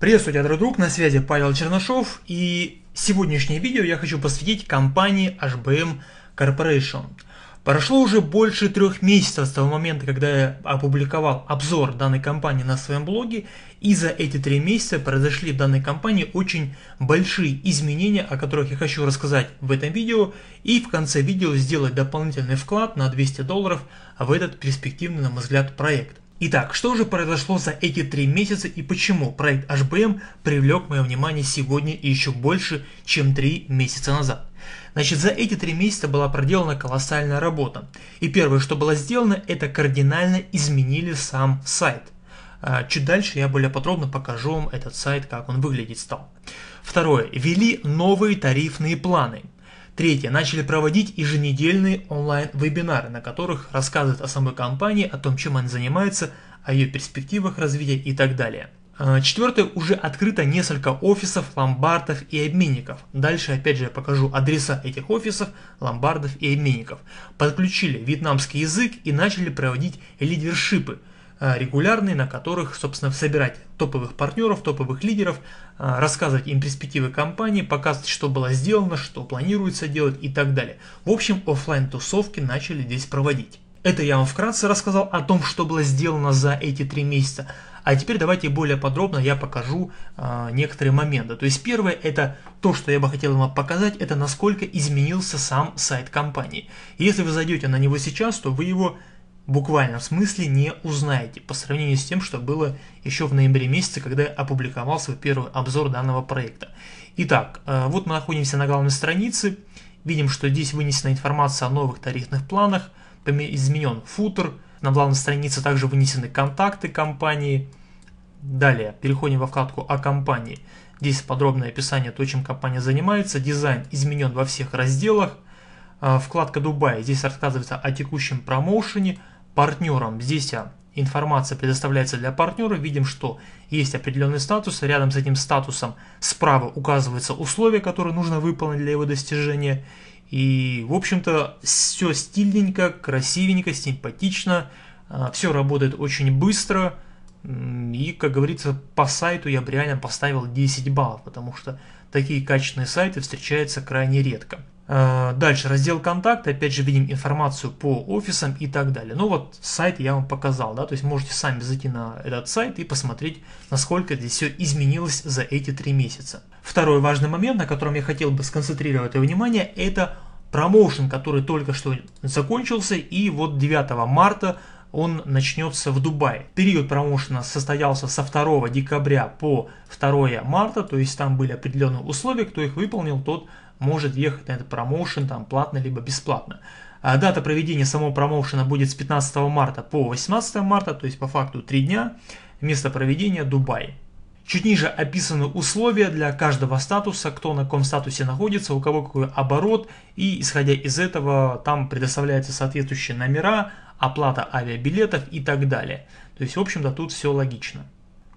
Приветствую тебя, друг на связи Павел Чернышов, и сегодняшнее видео я хочу посвятить компании HBM Corporation. Прошло уже больше трех месяцев с того момента, когда я опубликовал обзор данной компании на своем блоге, и за эти три месяца произошли в данной компании очень большие изменения, о которых я хочу рассказать в этом видео, и в конце видео сделать дополнительный вклад на 200 долларов в этот перспективный, на мой взгляд, проект. Итак, что же произошло за эти три месяца и почему проект HBM привлек мое внимание сегодня и еще больше, чем три месяца назад? Значит, за эти три месяца была проделана колоссальная работа. И первое, что было сделано, это кардинально изменили сам сайт. А, чуть дальше я более подробно покажу вам этот сайт, как он выглядит стал. Второе. Ввели новые тарифные планы – Третье. Начали проводить еженедельные онлайн-вебинары, на которых рассказывают о самой компании, о том, чем она занимается, о ее перспективах развития и так далее. А Четвертое, уже открыто несколько офисов, ломбардов и обменников. Дальше опять же я покажу адреса этих офисов, ломбардов и обменников. Подключили вьетнамский язык и начали проводить лидершипы – Э, регулярные, на которых, собственно, собирать топовых партнеров, топовых лидеров, э, рассказывать им перспективы компании, показывать, что было сделано, что планируется делать и так далее. В общем, офлайн тусовки начали здесь проводить. Это я вам вкратце рассказал о том, что было сделано за эти три месяца. А теперь давайте более подробно я покажу э, некоторые моменты. То есть первое это то, что я бы хотел вам показать, это насколько изменился сам сайт компании. Если вы зайдете на него сейчас, то вы его буквальном смысле не узнаете по сравнению с тем, что было еще в ноябре месяце, когда я опубликовал свой первый обзор данного проекта. Итак, э, вот мы находимся на главной странице, видим, что здесь вынесена информация о новых тарифных планах, изменен футер, на главной странице также вынесены контакты компании. Далее переходим во вкладку о компании. Здесь подробное описание то, чем компания занимается. Дизайн изменен во всех разделах. Э, вкладка Дубай. Здесь рассказывается о текущем промоушене, партнерам. Здесь а, информация предоставляется для партнера. Видим, что есть определенный статус. Рядом с этим статусом справа указываются условия, которые нужно выполнить для его достижения. И, в общем-то, все стильненько, красивенько, симпатично. А, все работает очень быстро. И, как говорится, по сайту я бы реально поставил 10 баллов, потому что такие качественные сайты встречаются крайне редко. А, дальше раздел контакты, опять же видим информацию по офисам и так далее. Ну вот сайт я вам показал, да, то есть можете сами зайти на этот сайт и посмотреть, насколько здесь все изменилось за эти три месяца. Второй важный момент, на котором я хотел бы сконцентрировать внимание, это промоушен, который только что закончился и вот 9 марта он начнется в Дубае. Период промоушена состоялся со 2 декабря по 2 марта, то есть там были определенные условия, кто их выполнил, тот может ехать на этот промоушен там платно либо бесплатно. А дата проведения самого промоушена будет с 15 марта по 18 марта, то есть по факту 3 дня. Место проведения Дубай. Чуть ниже описаны условия для каждого статуса, кто на каком статусе находится, у кого какой оборот, и исходя из этого там предоставляются соответствующие номера, оплата авиабилетов и так далее. То есть, в общем-то, тут все логично.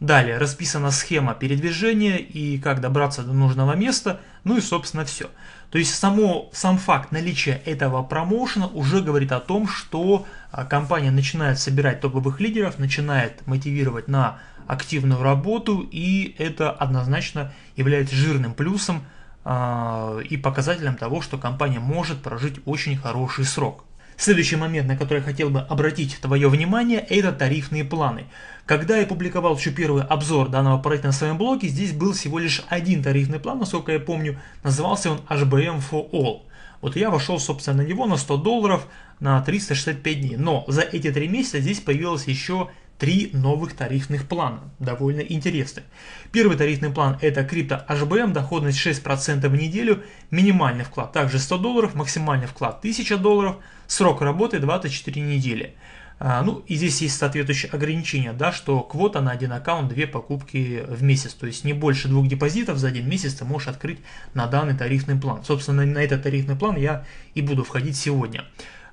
Далее расписана схема передвижения и как добраться до нужного места, ну и собственно все. То есть само, сам факт наличия этого промоушена уже говорит о том, что а, компания начинает собирать топовых лидеров, начинает мотивировать на активную работу и это однозначно является жирным плюсом э, и показателем того, что компания может прожить очень хороший срок. Следующий момент, на который я хотел бы обратить твое внимание, это тарифные планы. Когда я публиковал еще первый обзор данного проекта на своем блоге, здесь был всего лишь один тарифный план, насколько я помню, назывался он HBM for All. Вот я вошел, собственно, на него на 100 долларов на 365 дней. Но за эти три месяца здесь появилось еще три новых тарифных плана, довольно интересные. Первый тарифный план это крипто HBM, доходность 6% в неделю, минимальный вклад также 100 долларов, максимальный вклад 1000 долларов, срок работы 24 недели. А, ну и здесь есть соответствующие ограничения, да, что квота на один аккаунт две покупки в месяц, то есть не больше двух депозитов за один месяц ты можешь открыть на данный тарифный план. Собственно, на этот тарифный план я и буду входить сегодня.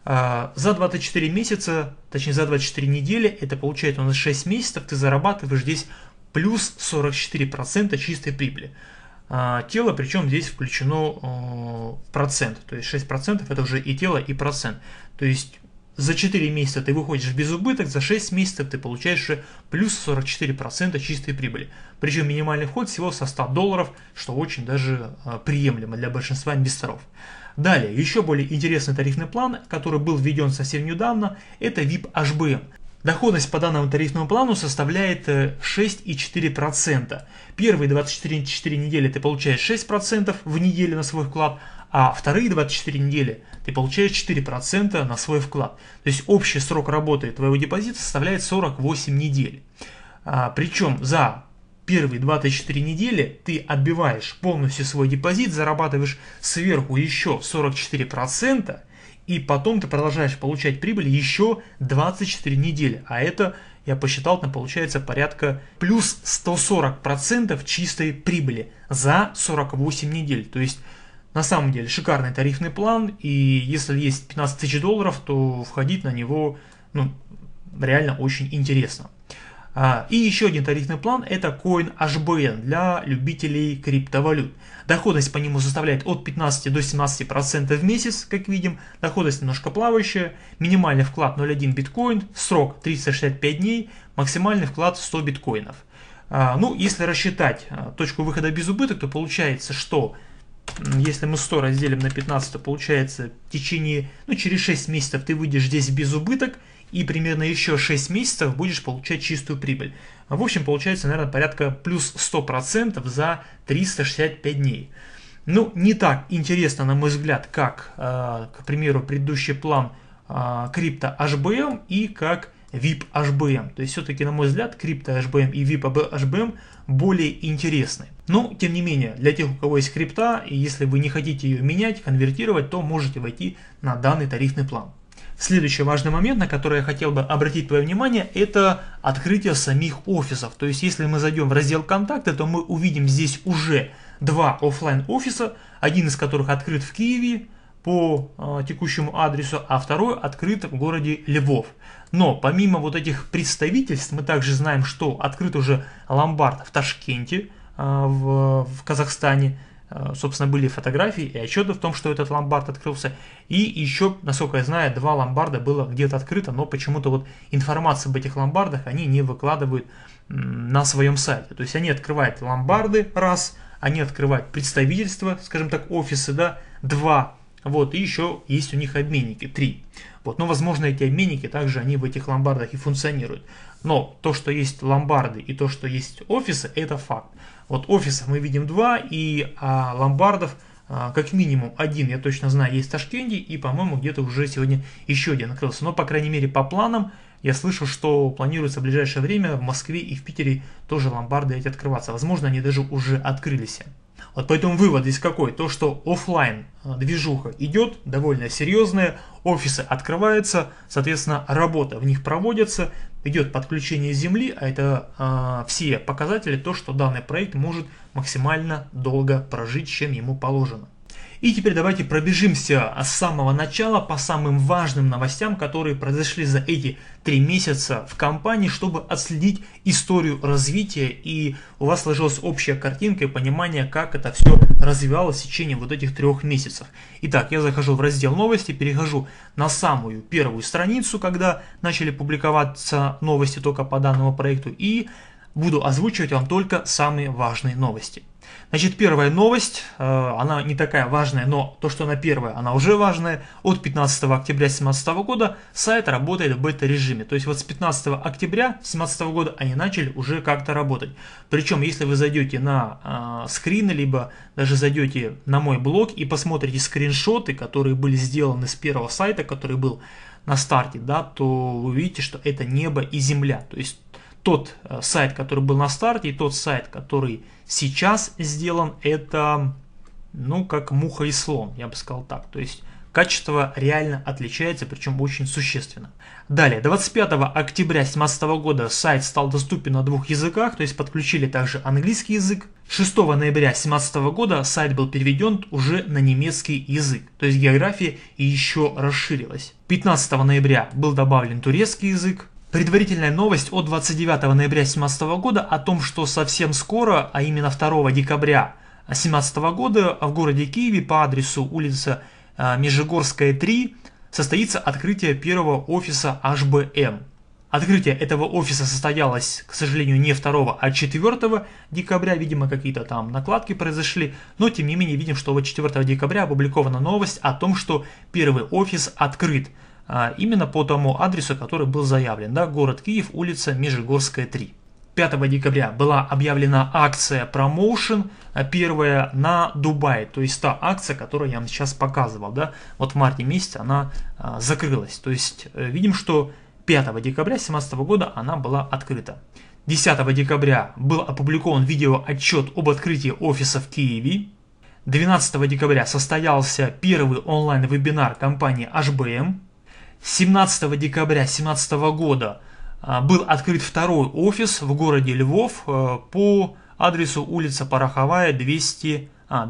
А, за 24 месяца, точнее за 24 недели, это получает у нас 6 месяцев, ты зарабатываешь здесь плюс 44% чистой прибыли. А, тело, причем здесь включено э, процент, то есть 6% это уже и тело, и процент. То есть за 4 месяца ты выходишь без безубыток, за 6 месяцев ты получаешь уже плюс 44% чистой прибыли. Причем минимальный вход всего со 100 долларов, что очень даже э, приемлемо для большинства инвесторов. Далее, еще более интересный тарифный план, который был введен совсем недавно, это VIP HBM. Доходность по данному тарифному плану составляет 6,4%. Э, Первые 24 недели ты получаешь 6% в неделю на свой вклад, а вторые 24 недели ты получаешь 4% на свой вклад. То есть общий срок работы твоего депозита составляет 48 недель. А, причем за первые 24 недели ты отбиваешь полностью свой депозит, зарабатываешь сверху еще 44%, и потом ты продолжаешь получать прибыль еще 24 недели. А это, я посчитал, там получается порядка плюс 140% чистой прибыли за 48 недель. То есть, на самом деле, шикарный тарифный план, и если есть 15 тысяч долларов, то входить на него ну, реально очень интересно. А, и еще один тарифный план – это Coin HBN для любителей криптовалют. Доходность по нему составляет от 15 до 17% в месяц, как видим. Доходность немножко плавающая. Минимальный вклад 0.1 биткоин, срок 365 дней, максимальный вклад 100 биткоинов. А, ну, если рассчитать а, точку выхода без убыток, то получается, что если мы 100 разделим на 15, то получается в течение, ну, через 6 месяцев ты выйдешь здесь без убыток, и примерно еще 6 месяцев будешь получать чистую прибыль. А, в общем, получается, наверное, порядка плюс 100% за 365 дней. Ну, не так интересно, на мой взгляд, как, а, к примеру, предыдущий план а, крипто HBM и как VIP HBM. То есть, все-таки, на мой взгляд, крипто HBM и VIP HBM более интересны. Но, ну, тем не менее, для тех, у кого есть крипта, и если вы не хотите ее менять, конвертировать, то можете войти на данный тарифный план. Следующий важный момент, на который я хотел бы обратить твое внимание, это открытие самих офисов. То есть, если мы зайдем в раздел «Контакты», то мы увидим здесь уже два офлайн офиса один из которых открыт в Киеве, по э, текущему адресу, а второй открыт в городе Львов. Но помимо вот этих представительств, мы также знаем, что открыт уже ломбард в Ташкенте, а, в, в Казахстане. А, собственно, были фотографии и отчеты в том, что этот ломбард открылся. И еще, насколько я знаю, два ломбарда было где-то открыто, но почему-то вот информацию об этих ломбардах они не выкладывают на своем сайте. То есть они открывают ломбарды, раз, они открывают представительства, скажем так, офисы, да, два, вот, и еще есть у них обменники, три. Вот, но, возможно, эти обменники также они в этих ломбардах и функционируют. Но то, что есть ломбарды и то, что есть офисы, это факт. Вот офисов мы видим два, и а, ломбардов а, как минимум один, я точно знаю, есть в Ташкенте, и, по-моему, где-то уже сегодня еще один открылся. Но, по крайней мере, по планам я слышал, что планируется в ближайшее время в Москве и в Питере тоже ломбарды эти открываться. Возможно, они даже уже открылись. Вот поэтому вывод здесь какой? То, что офлайн а, движуха идет, довольно серьезная, офисы открываются, соответственно, работа в них проводится, идет подключение земли, а это а, все показатели, то, что данный проект может максимально долго прожить, чем ему положено. И теперь давайте пробежимся с самого начала по самым важным новостям, которые произошли за эти три месяца в компании, чтобы отследить историю развития и у вас сложилась общая картинка и понимание, как это все развивалось в течение вот этих трех месяцев. Итак, я захожу в раздел новости, перехожу на самую первую страницу, когда начали публиковаться новости только по данному проекту и буду озвучивать вам только самые важные новости. Значит, первая новость, э, она не такая важная, но то, что она первая, она уже важная. От 15 октября 2017 года сайт работает в бета-режиме. То есть вот с 15 октября 2017 года они начали уже как-то работать. Причем, если вы зайдете на э, скрин, либо даже зайдете на мой блог и посмотрите скриншоты, которые были сделаны с первого сайта, который был на старте, да, то вы увидите, что это небо и земля. То есть тот э, сайт, который был на старте, и тот сайт, который сейчас сделан, это, ну, как муха и слон, я бы сказал так. То есть качество реально отличается, причем очень существенно. Далее, 25 октября 2017 года сайт стал доступен на двух языках, то есть подключили также английский язык. 6 ноября 2017 года сайт был переведен уже на немецкий язык, то есть география еще расширилась. 15 ноября был добавлен турецкий язык, Предварительная новость от 29 ноября 2017 года о том, что совсем скоро, а именно 2 декабря 2017 года в городе Киеве по адресу улица а, Межигорская, 3 состоится открытие первого офиса HBM. Эм. Открытие этого офиса состоялось, к сожалению, не 2, а 4 декабря. Видимо, какие-то там накладки произошли. Но, тем не менее, видим, что вот 4 декабря опубликована новость о том, что первый офис открыт. А, именно по тому адресу, который был заявлен. Да, город Киев, улица Межигорская, 3. 5 декабря была объявлена акция промоушен, а первая на Дубае, то есть та акция, которую я вам сейчас показывал, да, вот в марте месяце она а, закрылась, то есть э, видим, что 5 декабря 2017 года она была открыта. 10 декабря был опубликован видеоотчет об открытии офиса в Киеве. 12 декабря состоялся первый онлайн-вебинар компании HBM 17 декабря 2017 года а, был открыт второй офис в городе Львов э, по адресу улица Пороховая 220Б. А,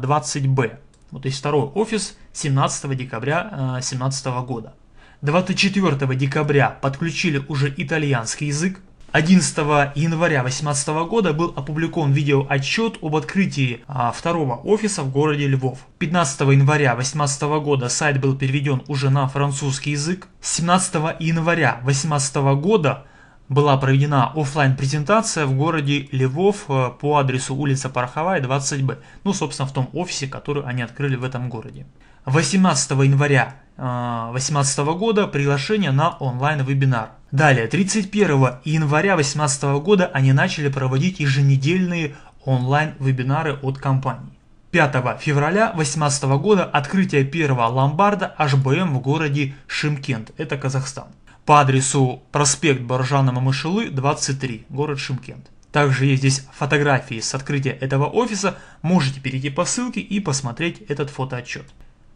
вот есть второй офис 17 декабря 2017 э, года. 24 декабря подключили уже итальянский язык, 11 января 2018 года был опубликован видеоотчет об открытии а, второго офиса в городе Львов. 15 января 2018 года сайт был переведен уже на французский язык. 17 января 2018 года была проведена офлайн презентация в городе Львов а, по адресу улица Пороховая, 20Б. Ну, собственно, в том офисе, который они открыли в этом городе. 18 января 2018 а, года приглашение на онлайн-вебинар Далее, 31 января 2018 года они начали проводить еженедельные онлайн-вебинары от компании. 5 февраля 2018 года открытие первого ломбарда HBM в городе Шимкент, это Казахстан, по адресу проспект Баржана Мамышелы, 23, город Шимкент. Также есть здесь фотографии с открытия этого офиса, можете перейти по ссылке и посмотреть этот фотоотчет.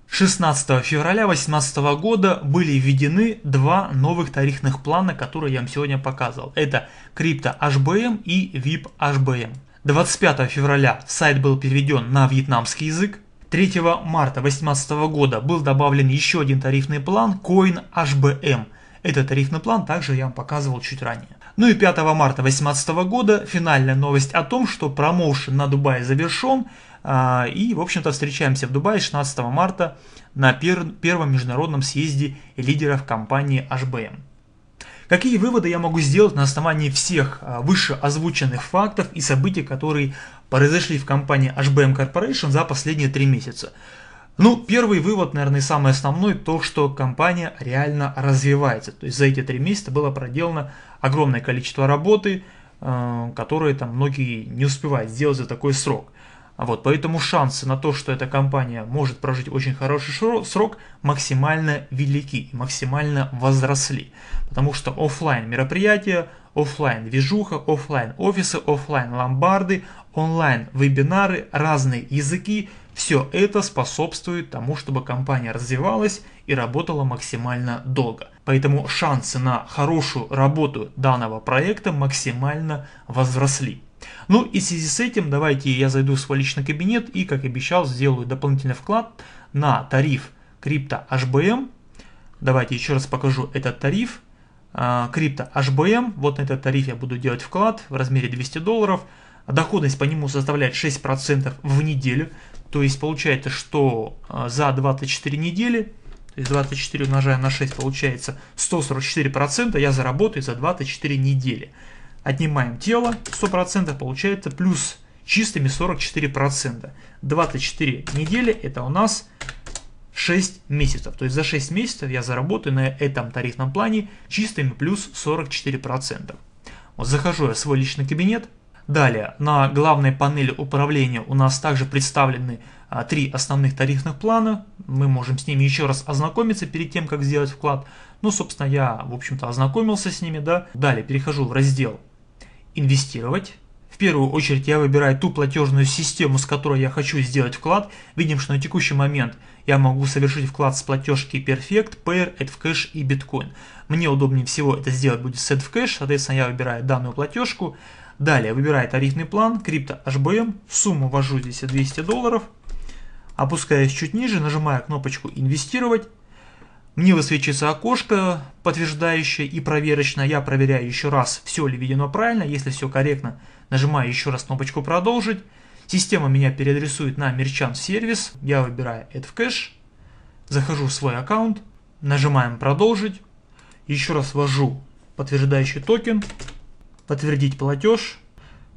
16 февраля 2018 года были введены два новых тарифных плана, которые я вам сегодня показывал. Это крипто HBM и VIP HBM. 25 февраля сайт был переведен на вьетнамский язык. 3 марта 2018 года был добавлен еще один тарифный план Coin HBM. Этот тарифный план также я вам показывал чуть ранее. Ну и 5 марта 2018 года финальная новость о том, что промоушен на Дубае завершен, а, и, в общем-то, встречаемся в Дубае 16 марта на пер- первом международном съезде лидеров компании HBM. Какие выводы я могу сделать на основании всех а, выше озвученных фактов и событий, которые произошли в компании HBM Corporation за последние три месяца? Ну, первый вывод, наверное, самый основной, то, что компания реально развивается. То есть за эти три месяца было проделано огромное количество работы, а, которые там многие не успевают сделать за такой срок. Вот, поэтому шансы на то, что эта компания может прожить очень хороший срок, максимально велики, максимально возросли. Потому что офлайн мероприятия, офлайн вижуха, офлайн офисы, офлайн ломбарды, онлайн вебинары, разные языки, все это способствует тому, чтобы компания развивалась и работала максимально долго. Поэтому шансы на хорошую работу данного проекта максимально возросли. Ну и в связи с этим давайте я зайду в свой личный кабинет и, как обещал, сделаю дополнительный вклад на тариф крипто HBM. Давайте еще раз покажу этот тариф. А, крипто HBM, вот на этот тариф я буду делать вклад в размере 200 долларов. Доходность по нему составляет 6% в неделю. То есть получается, что а, за 24 недели, то есть 24 умножаем на 6 получается 144%, я заработаю за 24 недели. Отнимаем тело 100%, получается плюс чистыми 44%. 24 недели это у нас 6 месяцев. То есть за 6 месяцев я заработаю на этом тарифном плане чистыми плюс 44%. Вот захожу я в свой личный кабинет. Далее на главной панели управления у нас также представлены а, три основных тарифных плана. Мы можем с ними еще раз ознакомиться перед тем, как сделать вклад. Ну, собственно, я, в общем-то, ознакомился с ними, да. Далее перехожу в раздел инвестировать. В первую очередь я выбираю ту платежную систему, с которой я хочу сделать вклад. Видим, что на текущий момент я могу совершить вклад с платежки Perfect, Pair, AdFcash и Bitcoin. Мне удобнее всего это сделать будет с AdFcash, соответственно я выбираю данную платежку. Далее выбираю тарифный план, крипто HBM, сумму ввожу здесь 200 долларов. Опускаюсь чуть ниже, нажимаю кнопочку «Инвестировать» Мне высвечивается окошко подтверждающее и проверочное. Я проверяю еще раз, все ли введено правильно. Если все корректно, нажимаю еще раз кнопочку «Продолжить». Система меня переадресует на Merchant сервис. Я выбираю «Add в кэш». Захожу в свой аккаунт. Нажимаем «Продолжить». Еще раз ввожу подтверждающий токен. Подтвердить платеж.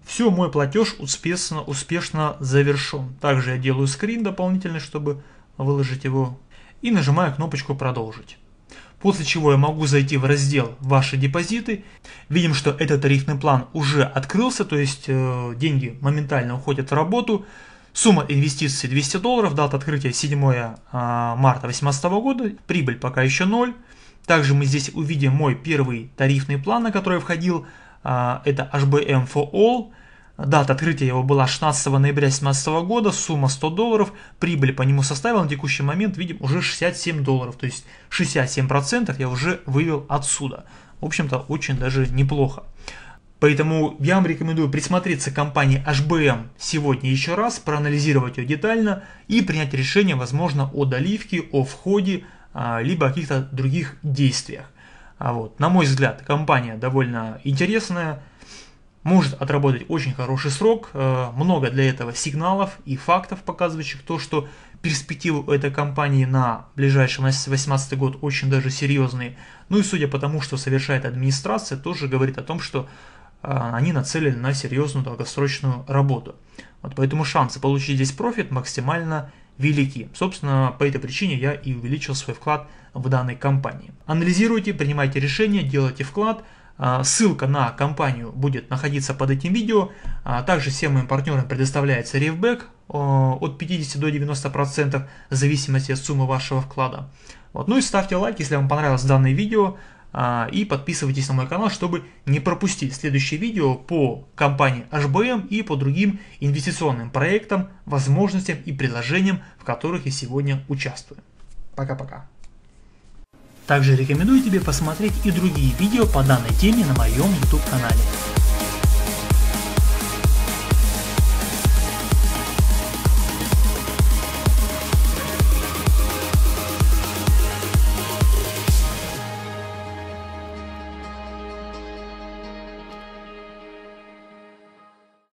Все, мой платеж успешно, успешно завершен. Также я делаю скрин дополнительный, чтобы выложить его и нажимаю кнопочку «Продолжить». После чего я могу зайти в раздел «Ваши депозиты». Видим, что этот тарифный план уже открылся, то есть э, деньги моментально уходят в работу. Сумма инвестиций 200 долларов, дата открытия 7 э, а, марта 2018 года, прибыль пока еще 0. Также мы здесь увидим мой первый тарифный план, на который я входил, э, это HBM for All – Дата открытия его была 16 ноября 2017 года, сумма 100 долларов, прибыль по нему составила на текущий момент, видим, уже 67 долларов, то есть 67% я уже вывел отсюда. В общем-то, очень даже неплохо. Поэтому я вам рекомендую присмотреться к компании HBM сегодня еще раз, проанализировать ее детально и принять решение, возможно, о доливке, о входе, а, либо о каких-то других действиях. А вот. На мой взгляд, компания довольно интересная, может отработать очень хороший срок, э, много для этого сигналов и фактов, показывающих то, что перспективы у этой компании на ближайший 2018 год очень даже серьезные. Ну и судя по тому, что совершает администрация, тоже говорит о том, что э, они нацелены на серьезную долгосрочную работу. Вот поэтому шансы получить здесь профит максимально велики. Собственно, по этой причине я и увеличил свой вклад в данной компании. Анализируйте, принимайте решения, делайте вклад – а, ссылка на компанию будет находиться под этим видео. А, также всем моим партнерам предоставляется ревбэк а, от 50 до 90 процентов в зависимости от суммы вашего вклада. Вот. Ну и ставьте лайк, если вам понравилось данное видео. И подписывайтесь на мой канал, чтобы не пропустить следующие видео по компании HBM и по другим инвестиционным проектам, возможностям и предложениям, в которых я сегодня участвую. Пока-пока. Также рекомендую тебе посмотреть и другие видео по данной теме на моем YouTube канале.